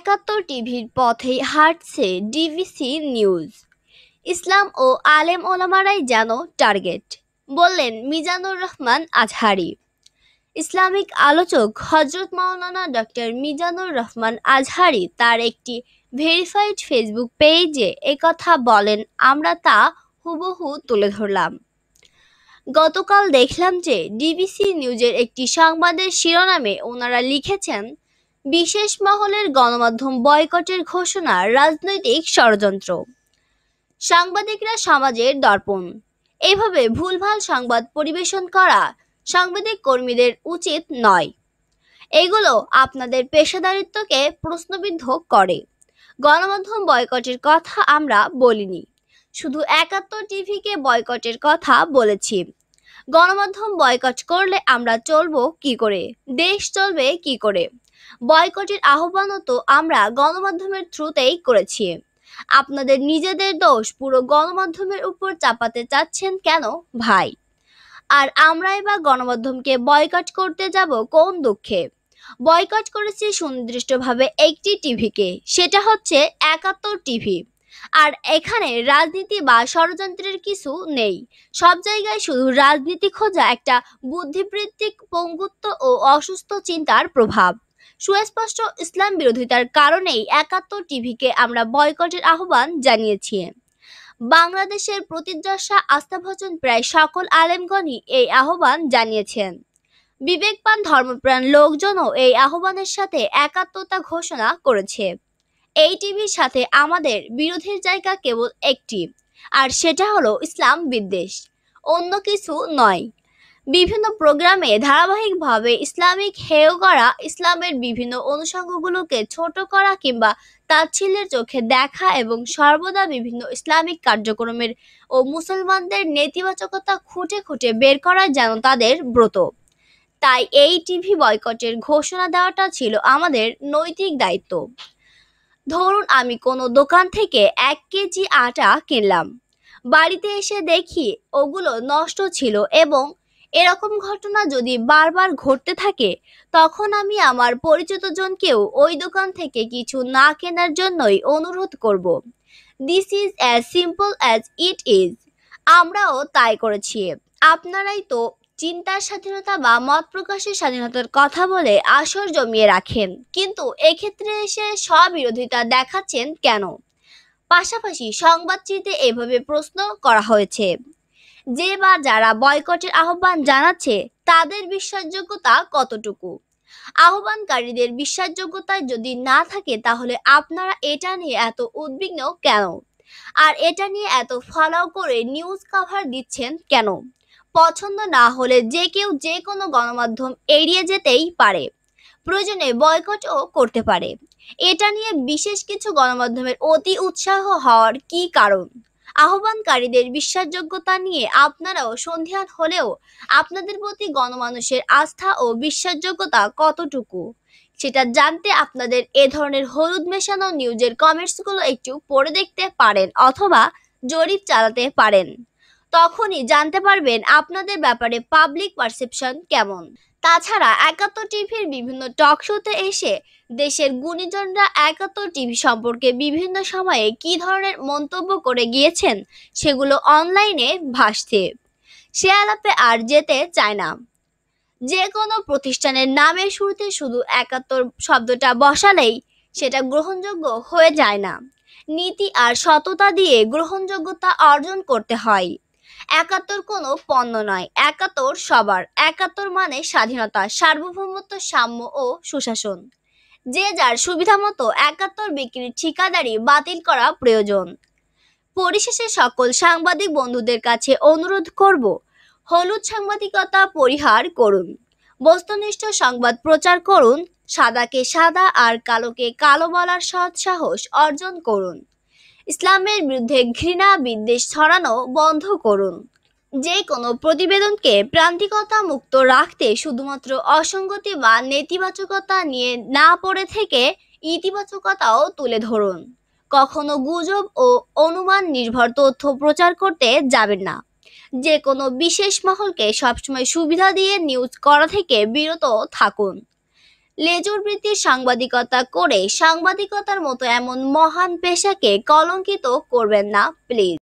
একাত্তর টিভির পথেই হাঁটছে ডিভিসি নিউজ ইসলাম ও আলেম ওলামারাই যেন টার্গেট বললেন মিজানুর রহমান আজহারি ইসলামিক আলোচক হজরত মাওলানা ডক্টর মিজানুর রহমান আজহারি তার একটি ভেরিফাইড ফেসবুক পেজে একথা বলেন আমরা তা হুবহু তুলে ধরলাম গতকাল দেখলাম যে ডিবিসি নিউজের একটি সংবাদের শিরোনামে ওনারা লিখেছেন বিশেষ মহলের গণমাধ্যম বয়কটের ঘোষণা রাজনৈতিক ষড়যন্ত্র সাংবাদিকরা সমাজের দর্পণ এভাবে ভুলভাল সংবাদ পরিবেশন করা সাংবাদিক কর্মীদের উচিত নয় এগুলো আপনাদের পেশাদারিত্বকে প্রশ্নবিদ্ধ করে গণমাধ্যম বয়কটের কথা আমরা বলিনি শুধু একাত্তর টিভিকে বয়কটের কথা বলেছি গণমাধ্যম বয়কট করলে আমরা চলবো কি করে দেশ চলবে কি করে বয়কটের আহ্বানও তো আমরা গণমাধ্যমের থ্রুতেই করেছি আপনাদের নিজেদের দোষ পুরো গণমাধ্যমের উপর চাপাতে চাচ্ছেন কেন ভাই আর আমরাই বা গণমাধ্যমকে বয়কট করতে যাব কোন দুঃখে বয়কট করেছি সুনির্দিষ্টভাবে একটি টিভিকে সেটা হচ্ছে একাত্তর টিভি আর এখানে রাজনীতি বা ষড়যন্ত্রের কিছু নেই সব জায়গায় শুধু রাজনীতি খোঁজা একটা বুদ্ধিবৃত্তিক পঙ্গুত্ব ও অসুস্থ চিন্তার প্রভাব সুস্পষ্ট ইসলাম বিরোধিতার কারণেই একাত্তর টিভিকে আমরা বয়কটের আহ্বান জানিয়েছি বাংলাদেশের প্রতিদ্রসা আস্থাভজন প্রায় সকল আলেমগণই এই আহ্বান জানিয়েছেন বিবেকপান ধর্মপ্রাণ লোকজনও এই আহ্বানের সাথে একাত্মতা ঘোষণা করেছে এই টিভির সাথে আমাদের বিরোধের জায়গা কেবল একটি আর সেটা হলো ইসলাম বিদ্বেষ অন্য কিছু নয় বিভিন্ন প্রোগ্রামে ধারাবাহিকভাবে ইসলামিক হেয় করা ইসলামের বিভিন্ন অনুষঙ্গগুলোকে ছোট করা কিংবা তাচ্ছিল্যের চোখে দেখা এবং সর্বদা বিভিন্ন ইসলামিক কার্যক্রমের ও মুসলমানদের নেতিবাচকতা খুঁটে খুঁটে বের করা যেন তাদের ব্রত তাই এই টিভি বয়কটের ঘোষণা দেওয়াটা ছিল আমাদের নৈতিক দায়িত্ব ধরুন আমি কোনো দোকান থেকে এক কেজি আটা কিনলাম বাড়িতে এসে দেখি ওগুলো নষ্ট ছিল এবং এরকম ঘটনা যদি বারবার ঘটতে থাকে তখন আমি আমার পরিচিতজনকেও ওই দোকান থেকে কিছু না কেনার জন্যই অনুরোধ করব this is as simple as it is আমরাও তাই করেছি আপনারাই তো চিন্তার স্বাধীনতা বা মত প্রকাশের স্বাধীনতার কথা বলে আসর জমিয়ে রাখেন কিন্তু এক্ষেত্রে এসে স্ববিরোধিতা দেখাচ্ছেন কেন পাশাপাশি সংবাদটিতে এভাবে প্রশ্ন করা হয়েছে যে বা যারা বয়কটের আহ্বান জানাচ্ছে তাদের বিশ্বাসযোগ্যতা কতটুকু আহ্বানকারীদের বিশ্বাসযোগ্যতা যদি না থাকে তাহলে আপনারা এটা নিয়ে এত উদ্বিগ্ন কেন আর এটা নিয়ে এত ফলাও করে নিউজ কভার দিচ্ছেন কেন পছন্দ না হলে যে কেউ যে কোনো গণমাধ্যম এড়িয়ে যেতেই পারে প্রয়োজনে বয়কটও করতে পারে এটা নিয়ে বিশেষ কিছু গণমাধ্যমের অতি উৎসাহ হওয়ার কি কারণ আহ্বানকারীদের বিশ্বাসযোগ্যতা নিয়ে আপনারাও সন্ধিহান হলেও আপনাদের প্রতি গণমানুষের আস্থা ও বিশ্বাসযোগ্যতা কতটুকু সেটা জানতে আপনাদের এ ধরনের হলুদ মেশানো নিউজের কমেন্টসগুলো একটু পড়ে দেখতে পারেন অথবা জরিপ চালাতে পারেন তখনই জানতে পারবেন আপনাদের ব্যাপারে পাবলিক পারসেপশন কেমন তাছাড়া একাত্তর টিভির বিভিন্ন টক শোতে এসে দেশের গুণীজনরা একাত্তর টিভি সম্পর্কে বিভিন্ন সময়ে কী ধরনের মন্তব্য করে গিয়েছেন সেগুলো অনলাইনে ভাসছে সে আলাপে আর যেতে চায় না যে কোনো প্রতিষ্ঠানের নামের শুরুতে শুধু একাত্তর শব্দটা বসালেই সেটা গ্রহণযোগ্য হয়ে যায় না নীতি আর সততা দিয়ে গ্রহণযোগ্যতা অর্জন করতে হয় একাত্তর কোনো পণ্য নয় একাত্তর সবার একাত্তর মানে স্বাধীনতা সার্বভৌমত্ব সাম্য ও সুশাসন যে যার সুবিধা মতো একাত্তর বিক্রির ঠিকাদারি বাতিল করা প্রয়োজন পরিশেষে সকল সাংবাদিক বন্ধুদের কাছে অনুরোধ করব হলুদ সাংবাদিকতা পরিহার করুন বস্তুনিষ্ঠ সংবাদ প্রচার করুন সাদাকে সাদা আর কালোকে কালো বলার সৎ সাহস অর্জন করুন ইসলামের বিরুদ্ধে ঘৃণা বিদ্বেষ ছড়ানো বন্ধ করুন যে কোনো প্রতিবেদনকে প্রান্তিকতা মুক্ত রাখতে শুধুমাত্র অসঙ্গতি বা নেতিবাচকতা নিয়ে না পড়ে থেকে ইতিবাচকতাও তুলে ধরুন কখনো গুজব ও অনুমান নির্ভর তথ্য প্রচার করতে যাবেন না যে কোনো বিশেষ মহলকে সবসময় সুবিধা দিয়ে নিউজ করা থেকে বিরত থাকুন লেজুর বৃত্তির সাংবাদিকতা করে সাংবাদিকতার মতো এমন মহান পেশাকে কলঙ্কিত করবেন না প্লিজ